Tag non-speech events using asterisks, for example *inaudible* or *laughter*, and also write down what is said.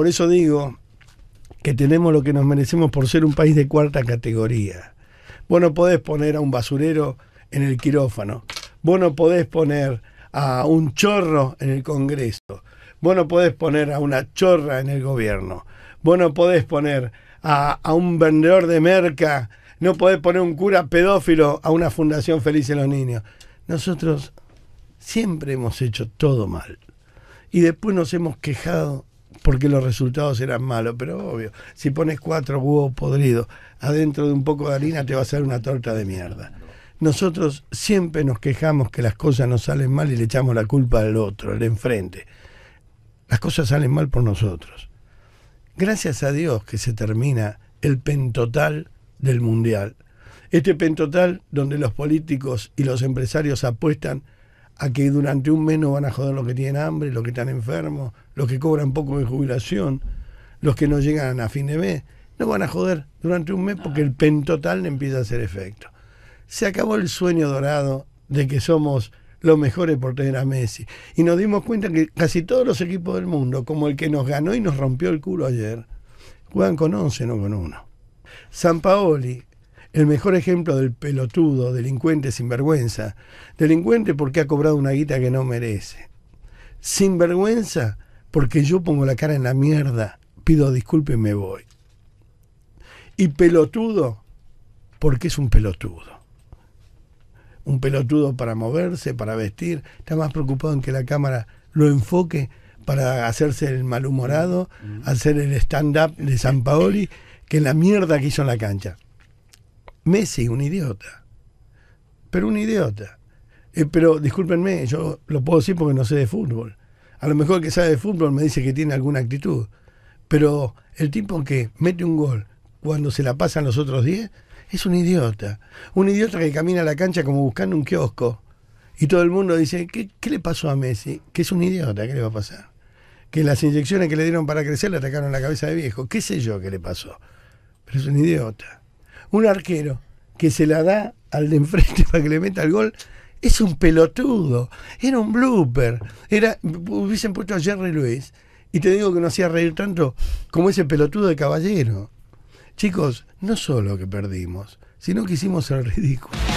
Por eso digo que tenemos lo que nos merecemos por ser un país de cuarta categoría. Vos no podés poner a un basurero en el quirófano. Vos no podés poner a un chorro en el Congreso. Vos no podés poner a una chorra en el gobierno. Vos no podés poner a, un vendedor de merca. No podés poner un cura pedófilo a una fundación feliz de los niños. Nosotros siempre hemos hecho todo mal. Y después nos hemos quejado porque los resultados eran malos, pero obvio, si pones cuatro huevos podridos adentro de un poco de harina te va a hacer una torta de mierda. Nosotros siempre nos quejamos que las cosas nos salen mal y le echamos la culpa al otro, al enfrente. Las cosas salen mal por nosotros. Gracias a Dios que se termina el pentotal del mundial. Este pentotal donde los políticos y los empresarios apuestan a que durante un mes no van a joder los que tienen hambre, los que están enfermos, los que cobran poco de jubilación, los que no llegan a fin de mes. No van a joder durante un mes porque el pen total empieza a hacer efecto. Se acabó el sueño dorado de que somos los mejores por tener a Messi. Y nos dimos cuenta que casi todos los equipos del mundo, como el que nos ganó y nos rompió el culo ayer, juegan con 11, no con uno. San Paoli, el mejor ejemplo del pelotudo, delincuente sin vergüenza. Delincuente porque ha cobrado una guita que no merece. Sin vergüenza porque yo pongo la cara en la mierda, pido disculpas y me voy. Y pelotudo porque es un pelotudo. Un pelotudo para moverse, para vestir. Está más preocupado en que la cámara lo enfoque para hacerse el malhumorado, mm. hacer el stand-up de San Paoli, que la mierda que hizo en la cancha. Messi, un idiota. Pero un idiota. Eh, pero discúlpenme, yo lo puedo decir porque no sé de fútbol. A lo mejor que sabe de fútbol me dice que tiene alguna actitud. Pero el tipo que mete un gol cuando se la pasan los otros 10 es un idiota. Un idiota que camina a la cancha como buscando un kiosco. Y todo el mundo dice, ¿qué, qué le pasó a Messi? Que es un idiota, ¿qué le va a pasar? Que las inyecciones que le dieron para crecer le atacaron la cabeza de viejo. ¿Qué sé yo qué le pasó? Pero es un idiota un arquero que se la da al de enfrente *laughs* para que le meta el gol, es un pelotudo, era un blooper, era, hubiesen puesto a Jerry Luis, y te digo que no hacía reír tanto como ese pelotudo de caballero. Chicos, no solo que perdimos, sino que hicimos el ridículo.